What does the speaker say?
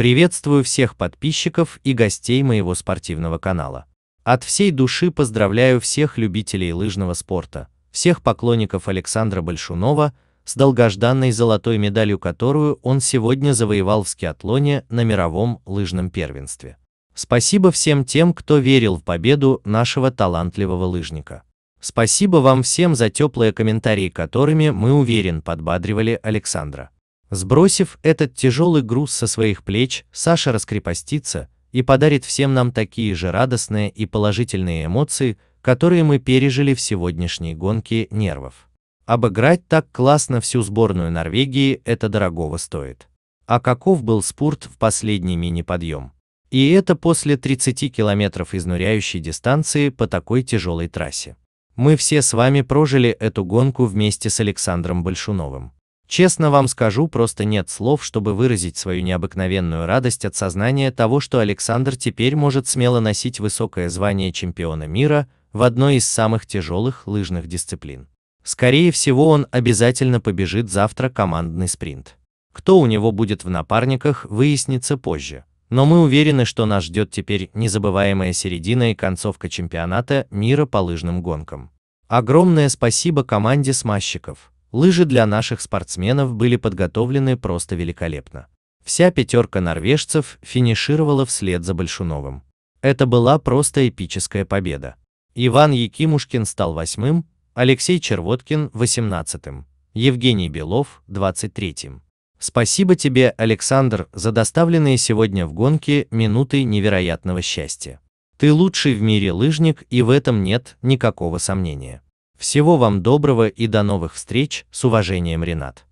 Приветствую всех подписчиков и гостей моего спортивного канала. От всей души поздравляю всех любителей лыжного спорта, всех поклонников Александра Большунова с долгожданной золотой медалью, которую он сегодня завоевал в скиатлоне на мировом лыжном первенстве. Спасибо всем тем, кто верил в победу нашего талантливого лыжника. Спасибо вам всем за теплые комментарии, которыми, мы уверен, подбадривали Александра. Сбросив этот тяжелый груз со своих плеч, Саша раскрепостится и подарит всем нам такие же радостные и положительные эмоции, которые мы пережили в сегодняшней гонке нервов. Обыграть так классно всю сборную Норвегии это дорогого стоит. А каков был спорт в последний мини-подъем? И это после 30 километров изнуряющей дистанции по такой тяжелой трассе. Мы все с вами прожили эту гонку вместе с Александром Большуновым. Честно вам скажу, просто нет слов, чтобы выразить свою необыкновенную радость от сознания того, что Александр теперь может смело носить высокое звание чемпиона мира в одной из самых тяжелых лыжных дисциплин. Скорее всего, он обязательно побежит завтра командный спринт. Кто у него будет в напарниках, выяснится позже. Но мы уверены, что нас ждет теперь незабываемая середина и концовка чемпионата мира по лыжным гонкам. Огромное спасибо команде смазчиков. Лыжи для наших спортсменов были подготовлены просто великолепно. Вся пятерка норвежцев финишировала вслед за Большуновым. Это была просто эпическая победа. Иван Якимушкин стал восьмым, Алексей Червоткин – восемнадцатым, Евгений Белов – двадцать третьим. Спасибо тебе, Александр, за доставленные сегодня в гонке минуты невероятного счастья. Ты лучший в мире лыжник, и в этом нет никакого сомнения. Всего вам доброго и до новых встреч, с уважением, Ренат.